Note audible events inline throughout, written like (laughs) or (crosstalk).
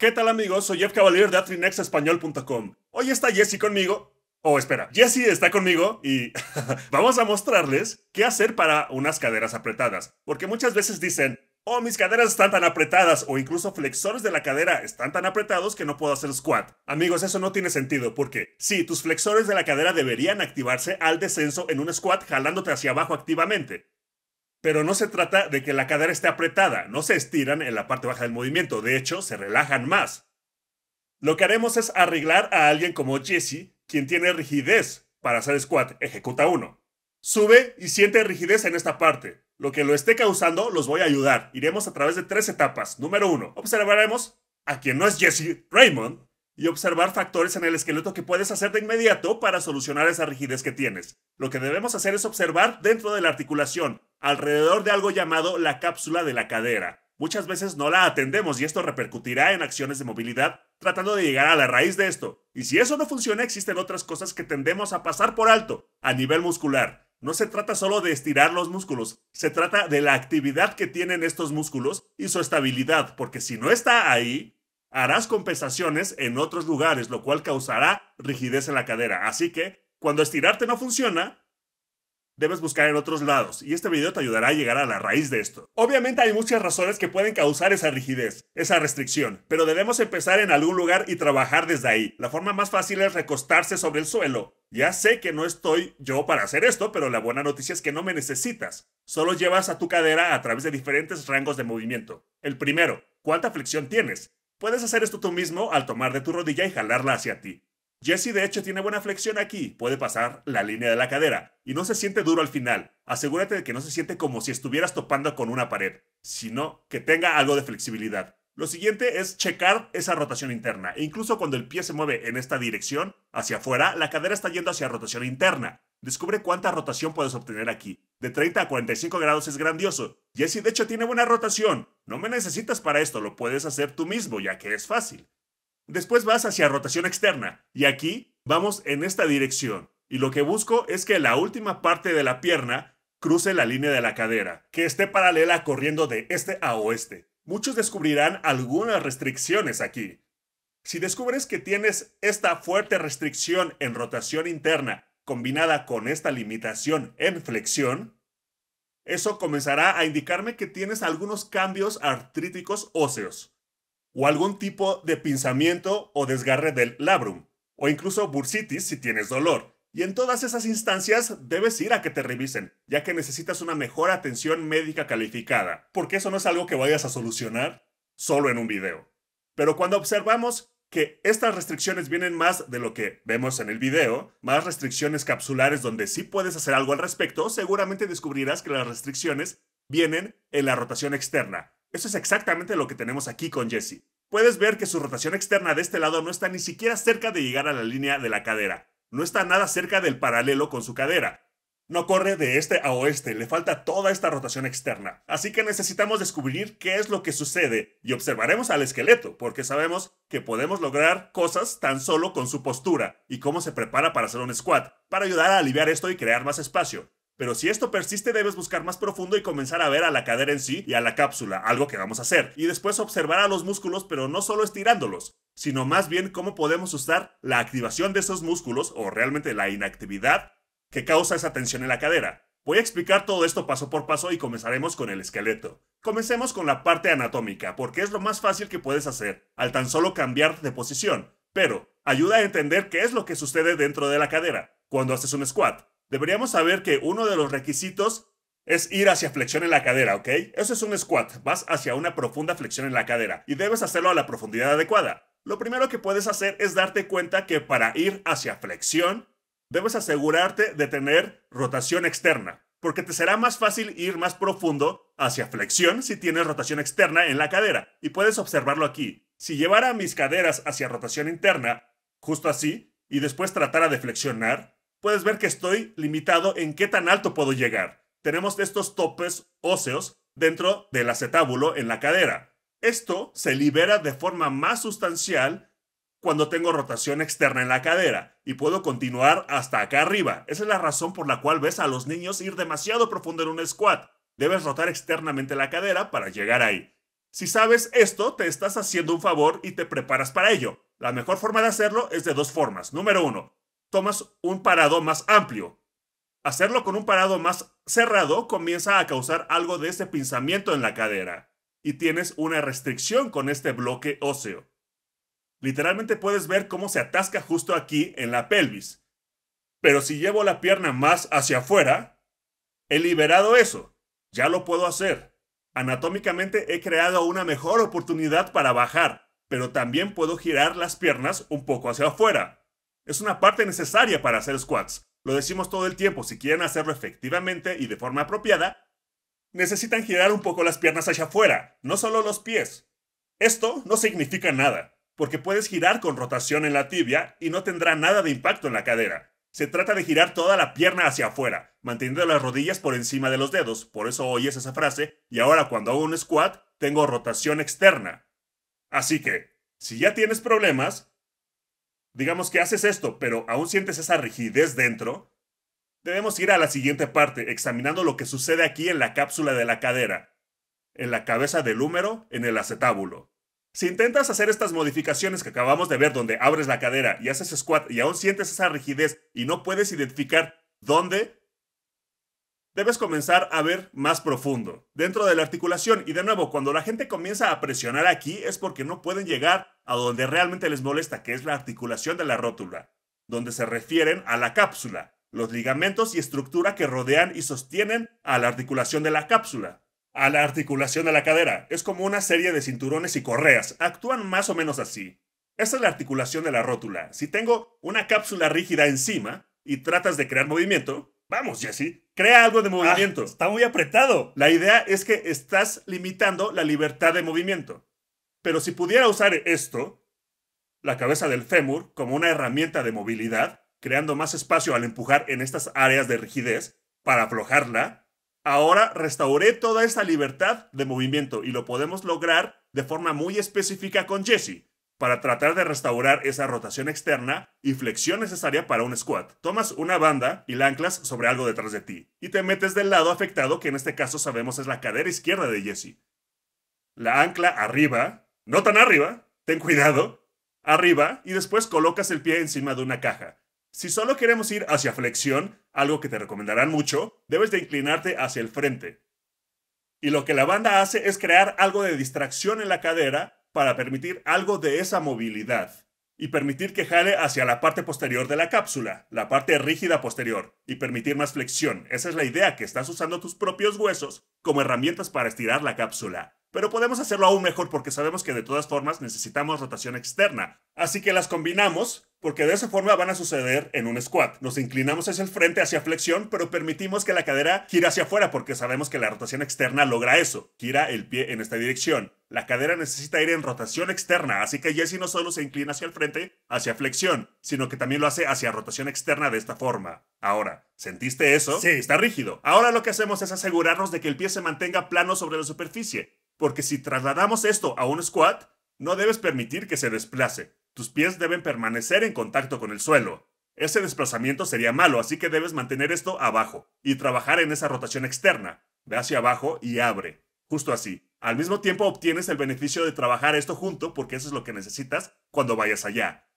¿Qué tal amigos? Soy Jeff Cavalier de AtrinexEspañol.com. Hoy está Jesse conmigo. Oh, espera, Jesse está conmigo y (laughs) vamos a mostrarles qué hacer para unas caderas apretadas. Porque muchas veces dicen, oh, mis caderas están tan apretadas o incluso flexores de la cadera están tan apretados que no puedo hacer squat. Amigos, eso no tiene sentido porque Si, tus flexores de la cadera deberían activarse al descenso en un squat jalándote hacia abajo activamente pero no se trata de que la cadera esté apretada, no se estiran en la parte baja del movimiento, de hecho, se relajan más. Lo que haremos es arreglar a alguien como Jesse, quien tiene rigidez para hacer squat, ejecuta uno. Sube y siente rigidez en esta parte. Lo que lo esté causando los voy a ayudar. Iremos a través de tres etapas. Número uno, observaremos a quien no es Jesse, Raymond, y observar factores en el esqueleto que puedes hacer de inmediato para solucionar esa rigidez que tienes. Lo que debemos hacer es observar dentro de la articulación alrededor de algo llamado la cápsula de la cadera. Muchas veces no la atendemos y esto repercutirá en acciones de movilidad tratando de llegar a la raíz de esto. Y si eso no funciona, existen otras cosas que tendemos a pasar por alto a nivel muscular. No se trata solo de estirar los músculos, se trata de la actividad que tienen estos músculos y su estabilidad, porque si no está ahí, harás compensaciones en otros lugares, lo cual causará rigidez en la cadera. Así que, cuando estirarte no funciona, debes buscar en otros lados, y este video te ayudará a llegar a la raíz de esto. Obviamente hay muchas razones que pueden causar esa rigidez, esa restricción, pero debemos empezar en algún lugar y trabajar desde ahí. La forma más fácil es recostarse sobre el suelo. Ya sé que no estoy yo para hacer esto, pero la buena noticia es que no me necesitas. Solo llevas a tu cadera a través de diferentes rangos de movimiento. El primero, ¿cuánta flexión tienes? Puedes hacer esto tú mismo al tomar de tu rodilla y jalarla hacia ti. Jesse de hecho tiene buena flexión aquí, puede pasar la línea de la cadera y no se siente duro al final. Asegúrate de que no se siente como si estuvieras topando con una pared, sino que tenga algo de flexibilidad. Lo siguiente es checar esa rotación interna. E incluso cuando el pie se mueve en esta dirección, hacia afuera, la cadera está yendo hacia rotación interna. Descubre cuánta rotación puedes obtener aquí. De 30 a 45 grados es grandioso. Jesse de hecho tiene buena rotación. No me necesitas para esto, lo puedes hacer tú mismo, ya que es fácil. Después vas hacia rotación externa y aquí vamos en esta dirección. Y lo que busco es que la última parte de la pierna cruce la línea de la cadera, que esté paralela corriendo de este a oeste. Muchos descubrirán algunas restricciones aquí. Si descubres que tienes esta fuerte restricción en rotación interna combinada con esta limitación en flexión, eso comenzará a indicarme que tienes algunos cambios artríticos óseos o algún tipo de pinzamiento o desgarre del labrum, o incluso bursitis si tienes dolor. Y en todas esas instancias debes ir a que te revisen, ya que necesitas una mejor atención médica calificada, porque eso no es algo que vayas a solucionar solo en un video. Pero cuando observamos que estas restricciones vienen más de lo que vemos en el video, más restricciones capsulares donde sí puedes hacer algo al respecto, seguramente descubrirás que las restricciones vienen en la rotación externa, eso es exactamente lo que tenemos aquí con Jesse. Puedes ver que su rotación externa de este lado no está ni siquiera cerca de llegar a la línea de la cadera. No está nada cerca del paralelo con su cadera. No corre de este a oeste, le falta toda esta rotación externa. Así que necesitamos descubrir qué es lo que sucede y observaremos al esqueleto, porque sabemos que podemos lograr cosas tan solo con su postura y cómo se prepara para hacer un squat, para ayudar a aliviar esto y crear más espacio. Pero si esto persiste, debes buscar más profundo y comenzar a ver a la cadera en sí y a la cápsula, algo que vamos a hacer. Y después observar a los músculos, pero no solo estirándolos, sino más bien cómo podemos usar la activación de esos músculos, o realmente la inactividad, que causa esa tensión en la cadera. Voy a explicar todo esto paso por paso y comenzaremos con el esqueleto. Comencemos con la parte anatómica, porque es lo más fácil que puedes hacer, al tan solo cambiar de posición. Pero, ayuda a entender qué es lo que sucede dentro de la cadera, cuando haces un squat deberíamos saber que uno de los requisitos es ir hacia flexión en la cadera, ¿ok? Eso es un squat, vas hacia una profunda flexión en la cadera y debes hacerlo a la profundidad adecuada. Lo primero que puedes hacer es darte cuenta que para ir hacia flexión, debes asegurarte de tener rotación externa, porque te será más fácil ir más profundo hacia flexión si tienes rotación externa en la cadera, y puedes observarlo aquí. Si llevara mis caderas hacia rotación interna, justo así, y después tratara de flexionar, puedes ver que estoy limitado en qué tan alto puedo llegar. Tenemos estos topes óseos dentro del acetábulo en la cadera. Esto se libera de forma más sustancial cuando tengo rotación externa en la cadera y puedo continuar hasta acá arriba. Esa es la razón por la cual ves a los niños ir demasiado profundo en un squat. Debes rotar externamente la cadera para llegar ahí. Si sabes esto, te estás haciendo un favor y te preparas para ello. La mejor forma de hacerlo es de dos formas. Número uno, tomas un parado más amplio. Hacerlo con un parado más cerrado comienza a causar algo de ese pinzamiento en la cadera y tienes una restricción con este bloque óseo. Literalmente puedes ver cómo se atasca justo aquí en la pelvis. Pero si llevo la pierna más hacia afuera, he liberado eso. Ya lo puedo hacer. Anatómicamente he creado una mejor oportunidad para bajar, pero también puedo girar las piernas un poco hacia afuera. Es una parte necesaria para hacer squats. Lo decimos todo el tiempo, si quieren hacerlo efectivamente y de forma apropiada, necesitan girar un poco las piernas hacia afuera, no solo los pies. Esto no significa nada, porque puedes girar con rotación en la tibia y no tendrá nada de impacto en la cadera. Se trata de girar toda la pierna hacia afuera, manteniendo las rodillas por encima de los dedos, por eso oyes esa frase, y ahora cuando hago un squat, tengo rotación externa. Así que, si ya tienes problemas, digamos que haces esto, pero aún sientes esa rigidez dentro, debemos ir a la siguiente parte, examinando lo que sucede aquí en la cápsula de la cadera, en la cabeza del húmero, en el acetábulo. Si intentas hacer estas modificaciones que acabamos de ver donde abres la cadera y haces squat y aún sientes esa rigidez y no puedes identificar dónde, debes comenzar a ver más profundo, dentro de la articulación. Y de nuevo, cuando la gente comienza a presionar aquí es porque no pueden llegar a donde realmente les molesta, que es la articulación de la rótula, donde se refieren a la cápsula, los ligamentos y estructura que rodean y sostienen a la articulación de la cápsula. A la articulación de la cadera es como una serie de cinturones y correas, actúan más o menos así. Esta es la articulación de la rótula. Si tengo una cápsula rígida encima y tratas de crear movimiento, vamos, Jesse, crea algo de ah, movimiento. está muy apretado. La idea es que estás limitando la libertad de movimiento. Pero si pudiera usar esto, la cabeza del fémur, como una herramienta de movilidad, creando más espacio al empujar en estas áreas de rigidez para aflojarla, ahora restauré toda esa libertad de movimiento y lo podemos lograr de forma muy específica con Jesse para tratar de restaurar esa rotación externa y flexión necesaria para un squat. Tomas una banda y la anclas sobre algo detrás de ti, y te metes del lado afectado, que en este caso sabemos es la cadera izquierda de Jesse. La ancla arriba no tan arriba, ten cuidado. Arriba y después colocas el pie encima de una caja. Si solo queremos ir hacia flexión, algo que te recomendarán mucho, debes de inclinarte hacia el frente. Y lo que la banda hace es crear algo de distracción en la cadera para permitir algo de esa movilidad y permitir que jale hacia la parte posterior de la cápsula, la parte rígida posterior, y permitir más flexión. Esa es la idea, que estás usando tus propios huesos como herramientas para estirar la cápsula pero podemos hacerlo aún mejor porque sabemos que de todas formas necesitamos rotación externa. Así que las combinamos porque de esa forma van a suceder en un squat. Nos inclinamos hacia el frente, hacia flexión, pero permitimos que la cadera gira hacia afuera porque sabemos que la rotación externa logra eso. Gira el pie en esta dirección. La cadera necesita ir en rotación externa, así que Jesse no solo se inclina hacia el frente, hacia flexión, sino que también lo hace hacia rotación externa de esta forma. Ahora, ¿sentiste eso? Sí. Está rígido. Ahora lo que hacemos es asegurarnos de que el pie se mantenga plano sobre la superficie porque si trasladamos esto a un squat, no debes permitir que se desplace. Tus pies deben permanecer en contacto con el suelo. Ese desplazamiento sería malo, así que debes mantener esto abajo y trabajar en esa rotación externa. Ve hacia abajo y abre. Justo así. Al mismo tiempo obtienes el beneficio de trabajar esto junto porque eso es lo que necesitas cuando vayas allá.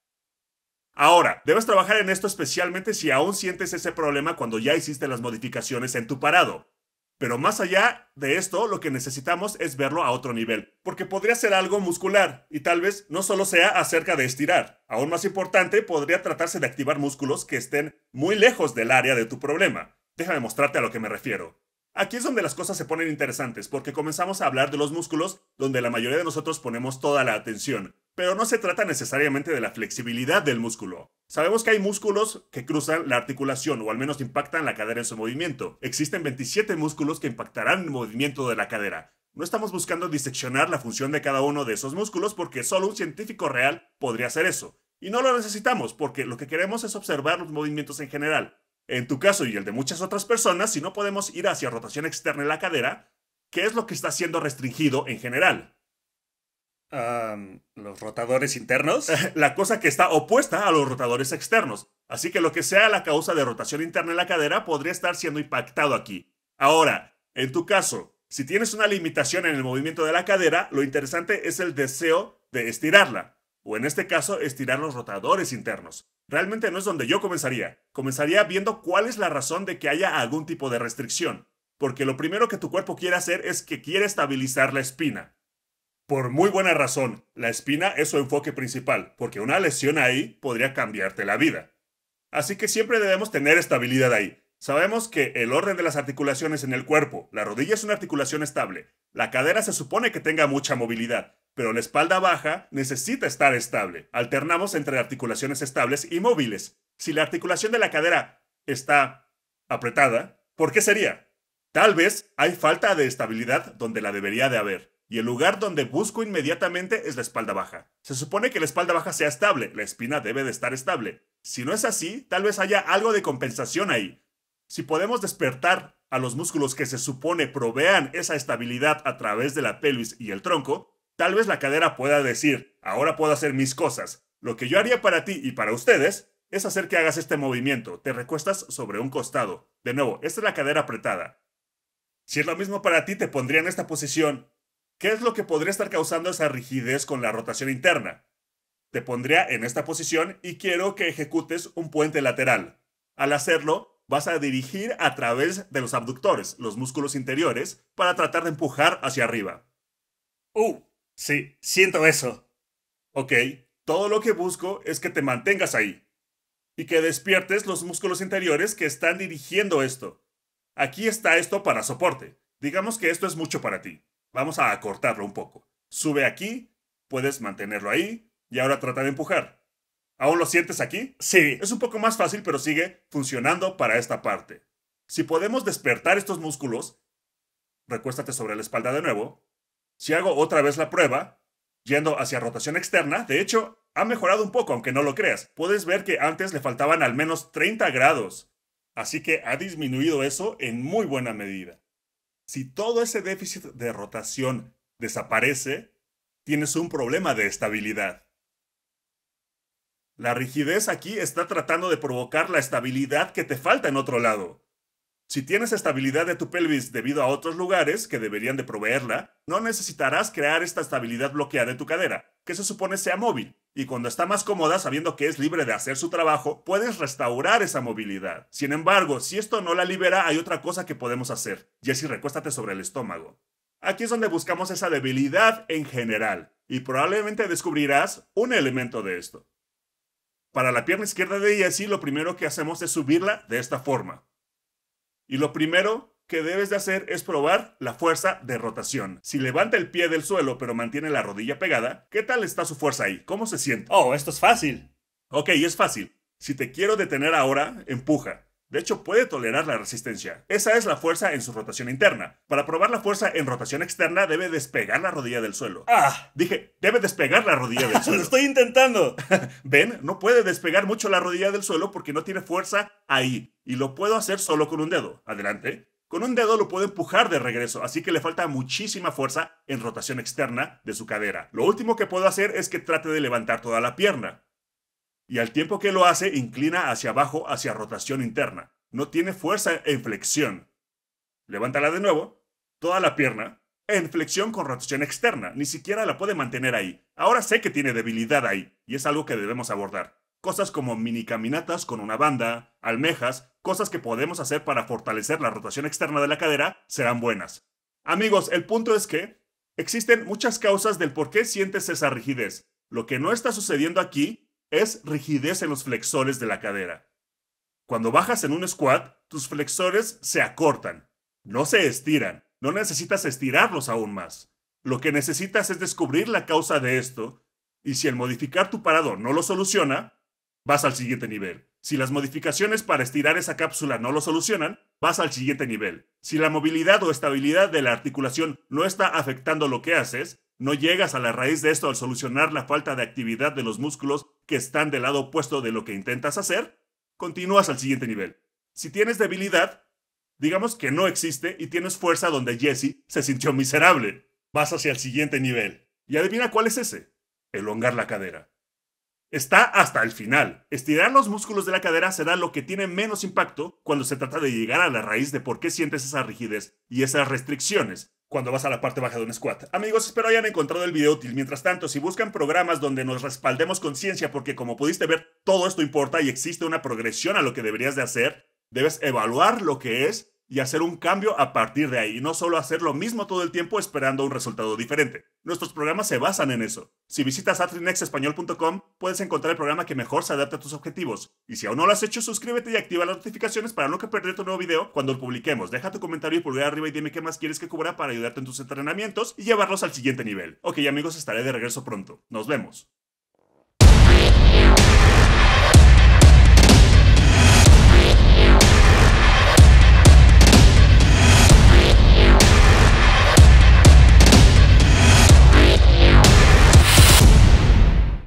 Ahora, debes trabajar en esto especialmente si aún sientes ese problema cuando ya hiciste las modificaciones en tu parado. Pero más allá de esto, lo que necesitamos es verlo a otro nivel, porque podría ser algo muscular y tal vez no solo sea acerca de estirar. Aún más importante, podría tratarse de activar músculos que estén muy lejos del área de tu problema. Déjame mostrarte a lo que me refiero. Aquí es donde las cosas se ponen interesantes, porque comenzamos a hablar de los músculos donde la mayoría de nosotros ponemos toda la atención, pero no se trata necesariamente de la flexibilidad del músculo. Sabemos que hay músculos que cruzan la articulación o al menos impactan la cadera en su movimiento. Existen 27 músculos que impactarán el movimiento de la cadera. No estamos buscando diseccionar la función de cada uno de esos músculos porque solo un científico real podría hacer eso. Y no lo necesitamos porque lo que queremos es observar los movimientos en general. En tu caso y el de muchas otras personas, si no podemos ir hacia rotación externa en la cadera, ¿qué es lo que está siendo restringido en general? los rotadores internos, (laughs) la cosa que está opuesta a los rotadores externos. Así que lo que sea la causa de rotación interna en la cadera podría estar siendo impactado aquí. Ahora, en tu caso, si tienes una limitación en el movimiento de la cadera, lo interesante es el deseo de estirarla, o en este caso, estirar los rotadores internos. Realmente no es donde yo comenzaría. Comenzaría viendo cuál es la razón de que haya algún tipo de restricción, porque lo primero que tu cuerpo quiere hacer es que quiere estabilizar la espina por muy buena razón, la espina es su enfoque principal, porque una lesión ahí podría cambiarte la vida. Así que siempre debemos tener estabilidad ahí. Sabemos que el orden de las articulaciones en el cuerpo, la rodilla es una articulación estable, la cadera se supone que tenga mucha movilidad, pero la espalda baja necesita estar estable. Alternamos entre articulaciones estables y móviles. Si la articulación de la cadera está apretada, ¿por qué sería? Tal vez hay falta de estabilidad donde la debería de haber y el lugar donde busco inmediatamente es la espalda baja. Se supone que la espalda baja sea estable, la espina debe de estar estable. Si no es así, tal vez haya algo de compensación ahí. Si podemos despertar a los músculos que se supone provean esa estabilidad a través de la pelvis y el tronco, tal vez la cadera pueda decir, ahora puedo hacer mis cosas. Lo que yo haría para ti y para ustedes es hacer que hagas este movimiento. Te recuestas sobre un costado. De nuevo, esta es la cadera apretada. Si es lo mismo para ti, te pondría en esta posición ¿Qué es lo que podría estar causando esa rigidez con la rotación interna? Te pondría en esta posición y quiero que ejecutes un puente lateral. Al hacerlo, vas a dirigir a través de los abductores, los músculos interiores, para tratar de empujar hacia arriba. ¡Uh! Sí, siento eso. Ok, todo lo que busco es que te mantengas ahí y que despiertes los músculos interiores que están dirigiendo esto. Aquí está esto para soporte. Digamos que esto es mucho para ti vamos a acortarlo un poco. Sube aquí, puedes mantenerlo ahí y ahora trata de empujar. ¿Aún lo sientes aquí? Sí. Es un poco más fácil, pero sigue funcionando para esta parte. Si podemos despertar estos músculos, recuéstate sobre la espalda de nuevo. Si hago otra vez la prueba, yendo hacia rotación externa, de hecho, ha mejorado un poco, aunque no lo creas. Puedes ver que antes le faltaban al menos 30 grados. Así que ha disminuido eso en muy buena medida. Si todo ese déficit de rotación desaparece, tienes un problema de estabilidad. La rigidez aquí está tratando de provocar la estabilidad que te falta en otro lado. Si tienes estabilidad de tu pelvis debido a otros lugares que deberían de proveerla, no necesitarás crear esta estabilidad bloqueada en tu cadera que se supone sea móvil. Y cuando está más cómoda, sabiendo que es libre de hacer su trabajo, puedes restaurar esa movilidad. Sin embargo, si esto no la libera, hay otra cosa que podemos hacer. Jessie recuéstate sobre el estómago. Aquí es donde buscamos esa debilidad en general, y probablemente descubrirás un elemento de esto. Para la pierna izquierda de Jesse, lo primero que hacemos es subirla de esta forma. Y lo primero que debes de hacer es probar la fuerza de rotación. Si levanta el pie del suelo pero mantiene la rodilla pegada, ¿qué tal está su fuerza ahí? ¿Cómo se siente? Oh, esto es fácil. Ok, es fácil. Si te quiero detener ahora, empuja. De hecho, puede tolerar la resistencia. Esa es la fuerza en su rotación interna. Para probar la fuerza en rotación externa, debe despegar la rodilla del suelo. ¡Ah! Dije, debe despegar la rodilla del (laughs) suelo. ¡Lo estoy intentando! (laughs) Ven, no puede despegar mucho la rodilla del suelo porque no tiene fuerza ahí. Y lo puedo hacer solo con un dedo. Adelante. Con un dedo lo puede empujar de regreso, así que le falta muchísima fuerza en rotación externa de su cadera. Lo último que puedo hacer es que trate de levantar toda la pierna. Y al tiempo que lo hace, inclina hacia abajo hacia rotación interna. No tiene fuerza en flexión. Levántala de nuevo, toda la pierna, en flexión con rotación externa. Ni siquiera la puede mantener ahí. Ahora sé que tiene debilidad ahí, y es algo que debemos abordar cosas como mini caminatas con una banda, almejas, cosas que podemos hacer para fortalecer la rotación externa de la cadera, serán buenas. Amigos, el punto es que existen muchas causas del por qué sientes esa rigidez. Lo que no está sucediendo aquí es rigidez en los flexores de la cadera. Cuando bajas en un squat, tus flexores se acortan, no se estiran, no necesitas estirarlos aún más. Lo que necesitas es descubrir la causa de esto, y si el modificar tu parado no lo soluciona, vas al siguiente nivel. Si las modificaciones para estirar esa cápsula no lo solucionan, vas al siguiente nivel. Si la movilidad o estabilidad de la articulación no está afectando lo que haces, no llegas a la raíz de esto al solucionar la falta de actividad de los músculos que están del lado opuesto de lo que intentas hacer, continúas al siguiente nivel. Si tienes debilidad, digamos que no existe y tienes fuerza donde Jesse se sintió miserable, vas hacia el siguiente nivel. Y adivina cuál es ese, elongar la cadera está hasta el final. Estirar los músculos de la cadera será lo que tiene menos impacto cuando se trata de llegar a la raíz de por qué sientes esa rigidez y esas restricciones cuando vas a la parte baja de un squat. Amigos, espero hayan encontrado el video útil. Mientras tanto, si buscan programas donde nos respaldemos con ciencia, porque como pudiste ver, todo esto importa y existe una progresión a lo que deberías de hacer, debes evaluar lo que es y hacer un cambio a partir de ahí, no solo hacer lo mismo todo el tiempo esperando un resultado diferente. Nuestros programas se basan en eso. Si visitas atrinexespañol.com puedes encontrar el programa que mejor se adapte a tus objetivos. Y si aún no lo has hecho, suscríbete y activa las notificaciones para no perder tu nuevo video cuando lo publiquemos. Deja tu comentario y pulgar arriba y dime qué más quieres que cubra para ayudarte en tus entrenamientos y llevarlos al siguiente nivel. Ok amigos, estaré de regreso pronto. Nos vemos.